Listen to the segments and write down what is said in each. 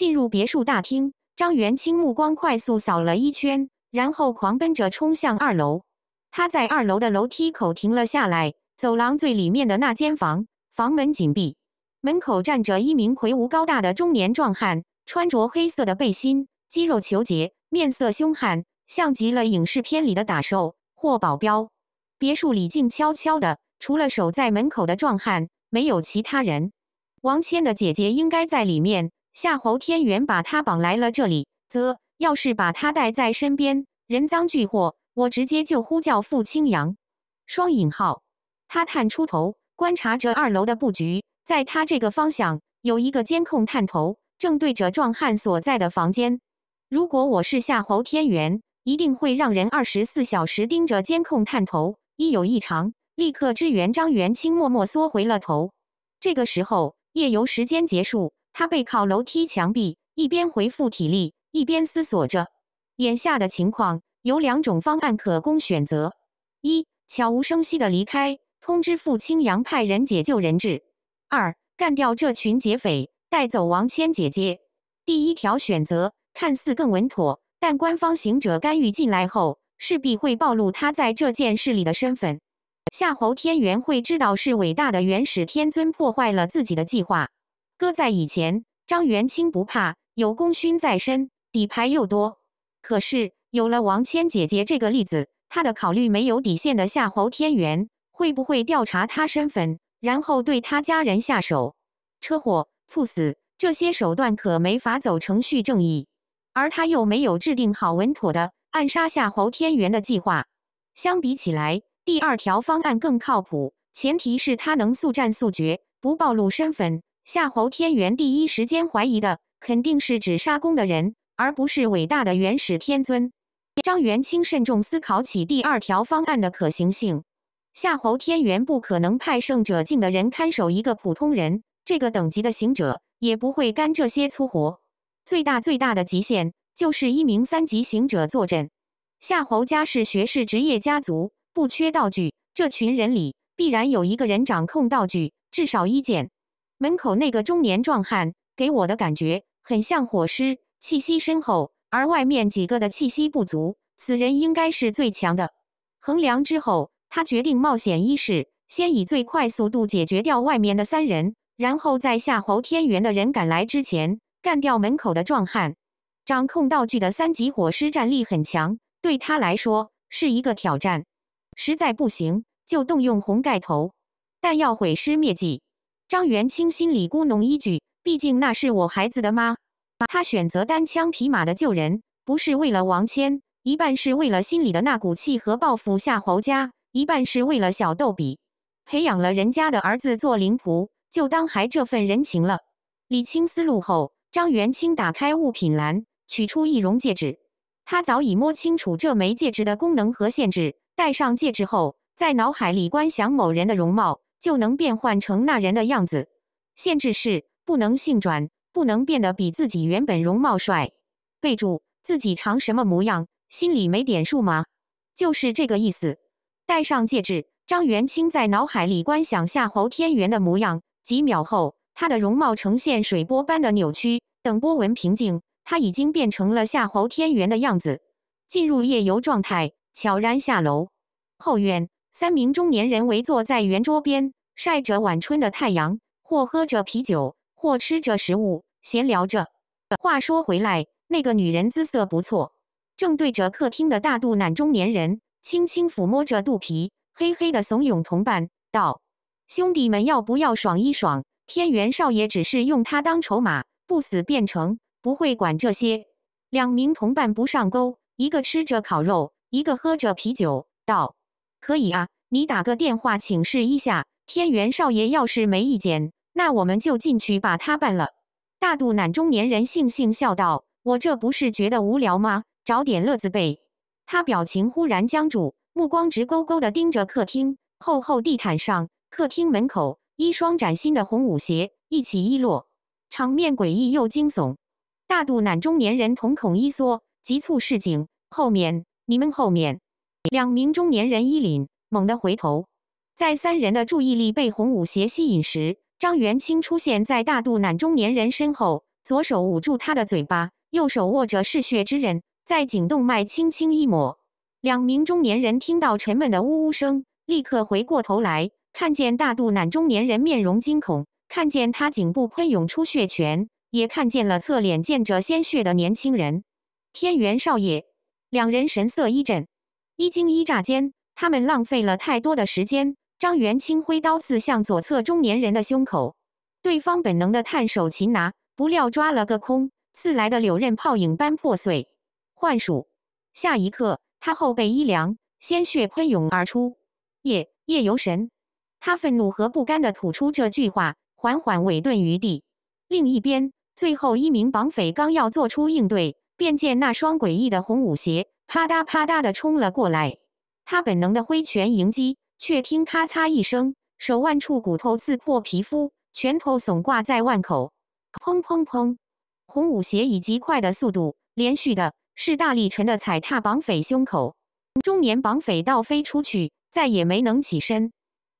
进入别墅大厅，张元清目光快速扫了一圈，然后狂奔着冲向二楼。他在二楼的楼梯口停了下来，走廊最里面的那间房，房门紧闭，门口站着一名魁梧高大的中年壮汉，穿着黑色的背心，肌肉虬结，面色凶悍，像极了影视片里的打手或保镖。别墅里静悄悄的，除了守在门口的壮汉，没有其他人。王谦的姐姐应该在里面。夏侯天元把他绑来了这里，则要是把他带在身边，人赃俱获，我直接就呼叫傅清阳。双引号，他探出头观察着二楼的布局，在他这个方向有一个监控探头，正对着壮汉所在的房间。如果我是夏侯天元，一定会让人二十四小时盯着监控探头，一有异常立刻支援张元清。默默缩回了头。这个时候夜游时间结束。他背靠楼梯墙壁，一边回复体力，一边思索着眼下的情况。有两种方案可供选择：一、悄无声息的离开，通知傅青阳派人解救人质；二、干掉这群劫匪，带走王谦姐姐。第一条选择看似更稳妥，但官方行者干预进来后，势必会暴露他在这件事里的身份。夏侯天元会知道是伟大的元始天尊破坏了自己的计划。搁在以前，张元清不怕，有功勋在身，底牌又多。可是有了王谦姐姐这个例子，他的考虑没有底线的夏侯天元会不会调查他身份，然后对他家人下手？车祸、猝死这些手段可没法走程序正义，而他又没有制定好稳妥的暗杀夏侯天元的计划。相比起来，第二条方案更靠谱，前提是他能速战速决，不暴露身份。夏侯天元第一时间怀疑的，肯定是指杀宫的人，而不是伟大的元始天尊。张元清慎重思考起第二条方案的可行性。夏侯天元不可能派圣者境的人看守一个普通人，这个等级的行者也不会干这些粗活。最大最大的极限就是一名三级行者坐镇。夏侯家是学士职业家族，不缺道具。这群人里必然有一个人掌控道具，至少一件。门口那个中年壮汉给我的感觉很像火狮，气息深厚，而外面几个的气息不足，此人应该是最强的。衡量之后，他决定冒险一试，先以最快速度解决掉外面的三人，然后在夏侯天元的人赶来之前干掉门口的壮汉。掌控道具的三级火师战力很强，对他来说是一个挑战。实在不行，就动用红盖头，但要毁尸灭迹。张元清心里孤侬一句，毕竟那是我孩子的妈。他选择单枪匹马的救人，不是为了王谦，一半是为了心里的那股气和报复夏侯家，一半是为了小逗比。培养了人家的儿子做灵仆，就当还这份人情了。理清思路后，张元清打开物品栏，取出易容戒指。他早已摸清楚这枚戒指的功能和限制。戴上戒指后，在脑海里观想某人的容貌。就能变换成那人的样子，限制是不能性转，不能变得比自己原本容貌帅。备注：自己长什么模样，心里没点数吗？就是这个意思。戴上戒指，张元清在脑海里观想夏侯天元的模样，几秒后，他的容貌呈现水波般的扭曲。等波纹平静，他已经变成了夏侯天元的样子，进入夜游状态，悄然下楼后院。三名中年人围坐在圆桌边，晒着晚春的太阳，或喝着啤酒，或吃着食物，闲聊着。话说回来，那个女人姿色不错，正对着客厅的大肚腩中年人轻轻抚摸着肚皮，嘿嘿的怂恿同伴道：“兄弟们，要不要爽一爽？”天元少爷只是用他当筹码，不死便成，不会管这些。两名同伴不上钩，一个吃着烤肉，一个喝着啤酒，道。可以啊，你打个电话请示一下，天元少爷要是没意见，那我们就进去把他办了。大肚腩中年人悻悻笑道：“我这不是觉得无聊吗？找点乐子呗。”他表情忽然僵住，目光直勾勾的盯着客厅，厚厚地毯上，客厅门口，一双崭新的红舞鞋一起一落，场面诡异又惊悚。大肚腩中年人瞳孔一缩，急促示警：“后面，你们后面！”两名中年人衣领猛地回头，在三人的注意力被洪武邪吸引时，张元清出现在大肚腩中年人身后，左手捂住他的嘴巴，右手握着嗜血之刃，在颈动脉轻轻一抹。两名中年人听到沉闷的呜呜声，立刻回过头来，看见大肚腩中年人面容惊恐，看见他颈部喷涌出血泉，也看见了侧脸溅着鲜血的年轻人——天元少爷。两人神色一震。一惊一乍间，他们浪费了太多的时间。张元清挥刀刺向左侧中年人的胸口，对方本能的探手擒拿，不料抓了个空，刺来的柳刃泡影般破碎。幻术。下一刻，他后背一凉，鲜血喷涌而出。夜夜游神，他愤怒和不甘的吐出这句话，缓缓委顿于地。另一边，最后一名绑匪刚要做出应对，便见那双诡异的红舞鞋。啪嗒啪嗒的冲了过来，他本能的挥拳迎击，却听咔嚓一声，手腕处骨头刺破皮肤，拳头耸挂在腕口。砰砰砰，洪武邪以极快的速度，连续的是大力沉的踩踏绑匪胸口，中年绑匪倒飞出去，再也没能起身。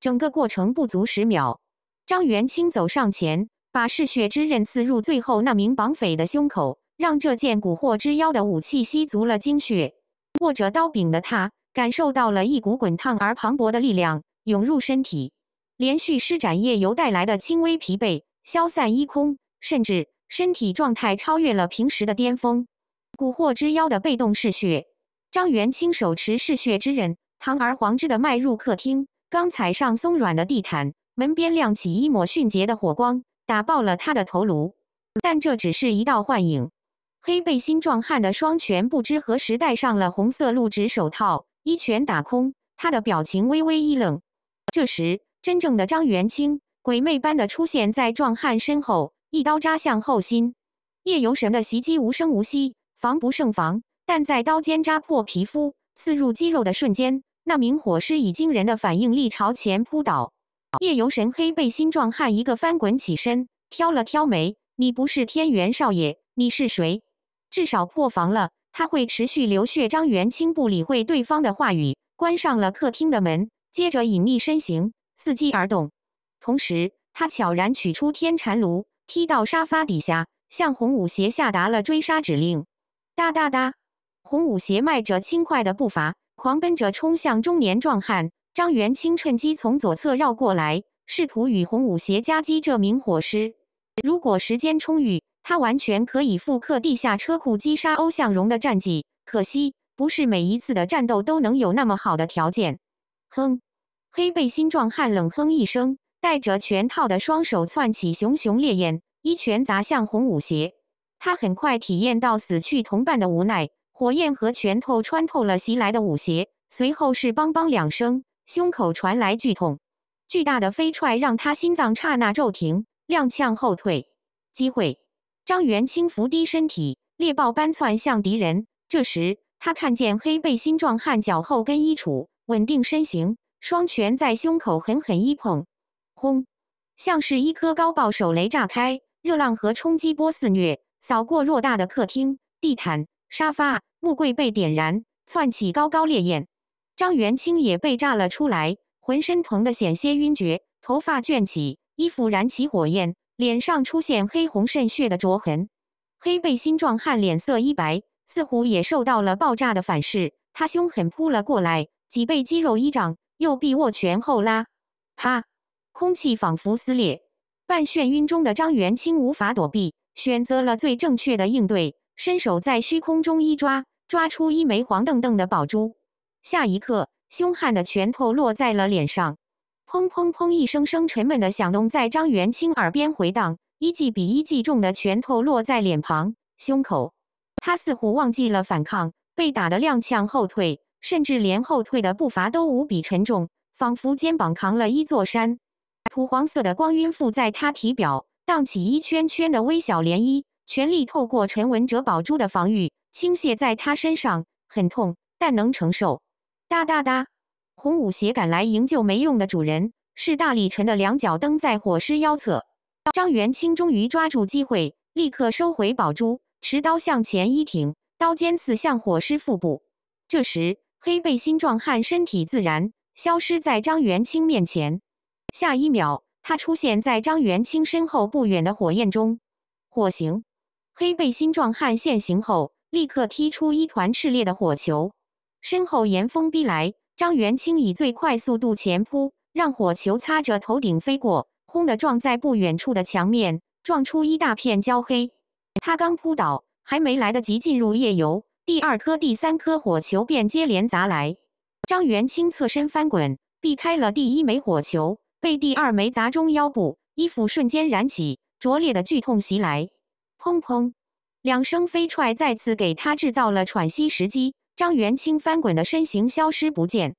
整个过程不足十秒，张元清走上前，把嗜血之刃刺入最后那名绑匪的胸口，让这件蛊惑之妖的武器吸足了精血。握着刀柄的他，感受到了一股滚烫而磅礴的力量涌入身体，连续施展夜游带来的轻微疲惫消散一空，甚至身体状态超越了平时的巅峰。蛊惑之妖的被动嗜血，张元清手持嗜血之刃，堂而皇之的迈入客厅，刚踩上松软的地毯，门边亮起一抹迅捷的火光，打爆了他的头颅。但这只是一道幻影。黑背心壮汉的双拳不知何时戴上了红色露指手套，一拳打空，他的表情微微一愣。这时，真正的张元清鬼魅般的出现在壮汉身后，一刀扎向后心。夜游神的袭击无声无息，防不胜防，但在刀尖扎破皮肤、刺入肌肉的瞬间，那名火师以惊人的反应力朝前扑倒。夜游神黑背心壮汉一个翻滚起身，挑了挑眉：“你不是天元少爷，你是谁？”至少破防了，他会持续流血。张元清不理会对方的话语，关上了客厅的门，接着隐匿身形，伺机而动。同时，他悄然取出天蟾炉，踢到沙发底下，向红舞邪下达了追杀指令。哒哒哒，红舞邪迈着轻快的步伐，狂奔着冲向中年壮汉。张元清趁机从左侧绕过来，试图与红舞邪夹击这名火师。如果时间充裕。他完全可以复刻地下车库击杀欧向荣的战绩，可惜不是每一次的战斗都能有那么好的条件。哼！黑背心壮汉冷哼一声，带着拳套的双手窜起熊熊烈焰，一拳砸向红舞鞋。他很快体验到死去同伴的无奈，火焰和拳头穿透了袭来的舞鞋，随后是梆梆两声，胸口传来剧痛。巨大的飞踹让他心脏刹那骤停，踉跄后退。机会！张元清伏低身体，猎豹般窜向敌人。这时，他看见黑背心壮汉脚后跟一杵，稳定身形，双拳在胸口狠狠一捧，轰！像是一颗高爆手雷炸开，热浪和冲击波肆虐，扫过偌大的客厅，地毯、沙发、木柜被点燃，窜起高高烈焰。张元清也被炸了出来，浑身疼得险些晕厥，头发卷起，衣服燃起火焰。脸上出现黑红渗血的灼痕，黑背心壮汉脸色一白，似乎也受到了爆炸的反噬。他凶狠扑了过来，脊背肌肉一涨，右臂握拳后拉，啪，空气仿佛撕裂。半眩晕中的张元清无法躲避，选择了最正确的应对，伸手在虚空中一抓，抓出一枚黄澄澄的宝珠。下一刻，凶悍的拳头落在了脸上。砰砰砰！一声声沉闷的响动在张元清耳边回荡，一记比一记重的拳头落在脸庞、胸口。他似乎忘记了反抗，被打得踉跄后退，甚至连后退的步伐都无比沉重，仿佛肩膀扛了一座山。土黄色的光晕附在他体表，荡起一圈圈的微小涟漪。全力透过陈文哲宝珠的防御倾泻在他身上，很痛，但能承受。哒哒哒。洪武邪赶来营救没用的主人，是大力沉的两脚蹬在火狮腰侧。张元清终于抓住机会，立刻收回宝珠，持刀向前一挺，刀尖刺向火狮腹部。这时，黑背心壮汉身体自燃，消失在张元清面前。下一秒，他出现在张元清身后不远的火焰中。火形，黑背心壮汉现形后，立刻踢出一团炽烈的火球，身后严风逼来。张元清以最快速度前扑，让火球擦着头顶飞过，轰地撞在不远处的墙面，撞出一大片焦黑。他刚扑倒，还没来得及进入夜游，第二颗、第三颗火球便接连砸来。张元清侧身翻滚，避开了第一枚火球，被第二枚砸中腰部，衣服瞬间燃起，灼烈的剧痛袭来。砰砰，两声飞踹再次给他制造了喘息时机。张元清翻滚的身形消失不见，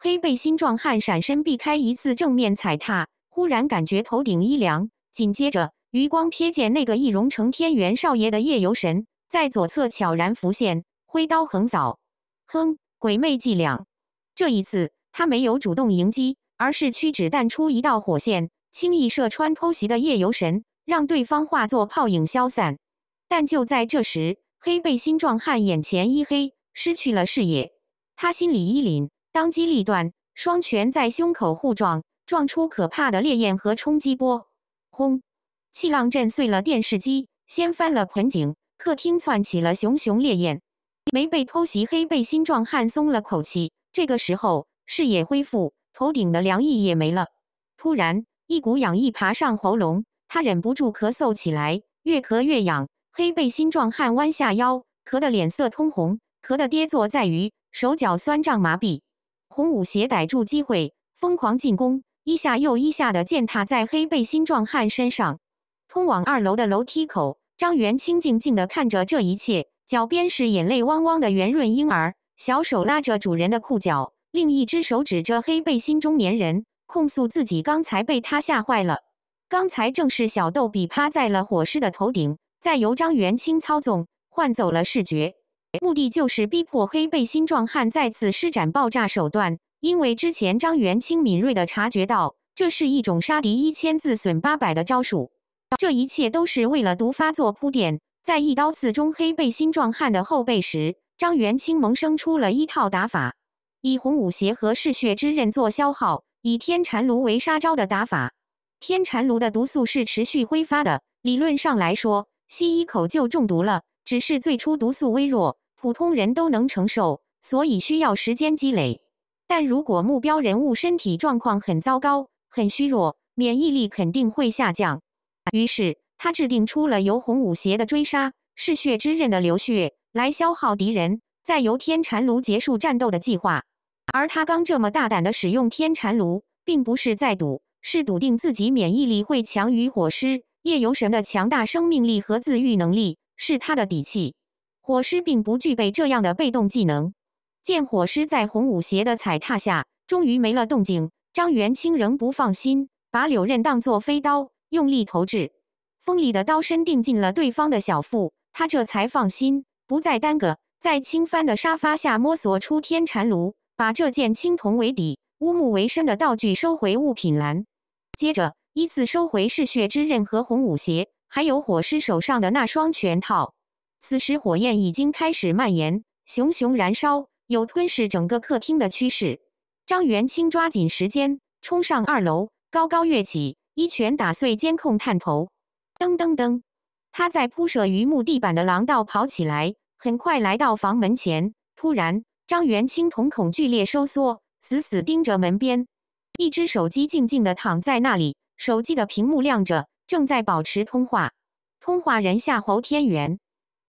黑背心壮汉闪身避开一次正面踩踏，忽然感觉头顶一凉，紧接着余光瞥见那个易容成天元少爷的夜游神在左侧悄然浮现，挥刀横扫，哼，鬼魅伎俩。这一次他没有主动迎击，而是屈指弹出一道火线，轻易射穿偷袭的夜游神，让对方化作泡影消散。但就在这时，黑背心壮汉眼前一黑。失去了视野，他心里一凛，当机立断，双拳在胸口互撞，撞出可怕的烈焰和冲击波，轰！气浪震碎了电视机，掀翻了盆景，客厅窜起了熊熊烈焰。没被偷袭，黑背心壮汉松了口气。这个时候，视野恢复，头顶的凉意也没了。突然，一股痒意爬上喉咙，他忍不住咳嗽起来，越咳越痒。黑背心壮汉弯下腰，咳得脸色通红。壳的跌坐在于手脚酸胀麻痹，洪武邪逮住机会疯狂进攻，一下又一下的践踏在黑背心壮汉身上。通往二楼的楼梯口，张元清静静地看着这一切，脚边是眼泪汪汪的圆润婴儿，小手拉着主人的裤脚，另一只手指着黑背心中年人，控诉自己刚才被他吓坏了。刚才正是小逗比趴在了火狮的头顶，再由张元清操纵，换走了视觉。目的就是逼迫黑背心壮汉再次施展爆炸手段，因为之前张元清敏锐地察觉到，这是一种杀敌一千自损八百的招数。这一切都是为了毒发作铺垫。在一刀刺中黑背心壮汉的后背时，张元清萌生出了一套打法：以红舞鞋和嗜血之刃做消耗，以天蟾炉为杀招的打法。天蟾炉的毒素是持续挥发的，理论上来说，吸一口就中毒了。只是最初毒素微弱，普通人都能承受，所以需要时间积累。但如果目标人物身体状况很糟糕，很虚弱，免疫力肯定会下降。于是他制定出了由红舞鞋的追杀、嗜血之刃的流血来消耗敌人，再由天蟾炉结束战斗的计划。而他刚这么大胆的使用天蟾炉，并不是在赌，是笃定自己免疫力会强于火狮、夜游神的强大生命力和自愈能力。是他的底气，火师并不具备这样的被动技能。见火师在红舞鞋的踩踏下，终于没了动静。张元清仍不放心，把柳刃当作飞刀，用力投掷，锋利的刀身钉进了对方的小腹。他这才放心，不再耽搁，在倾翻的沙发下摸索出天缠炉，把这件青铜为底、乌木为身的道具收回物品栏，接着依次收回嗜血之刃和红舞鞋。还有火狮手上的那双拳套，此时火焰已经开始蔓延，熊熊燃烧，有吞噬整个客厅的趋势。张元清抓紧时间冲上二楼，高高跃起，一拳打碎监控探头，噔噔噔，他在铺设榆木地板的廊道跑起来，很快来到房门前。突然，张元清瞳孔剧烈收缩，死死盯着门边，一只手机静静的躺在那里，手机的屏幕亮着。正在保持通话，通话人夏侯天元。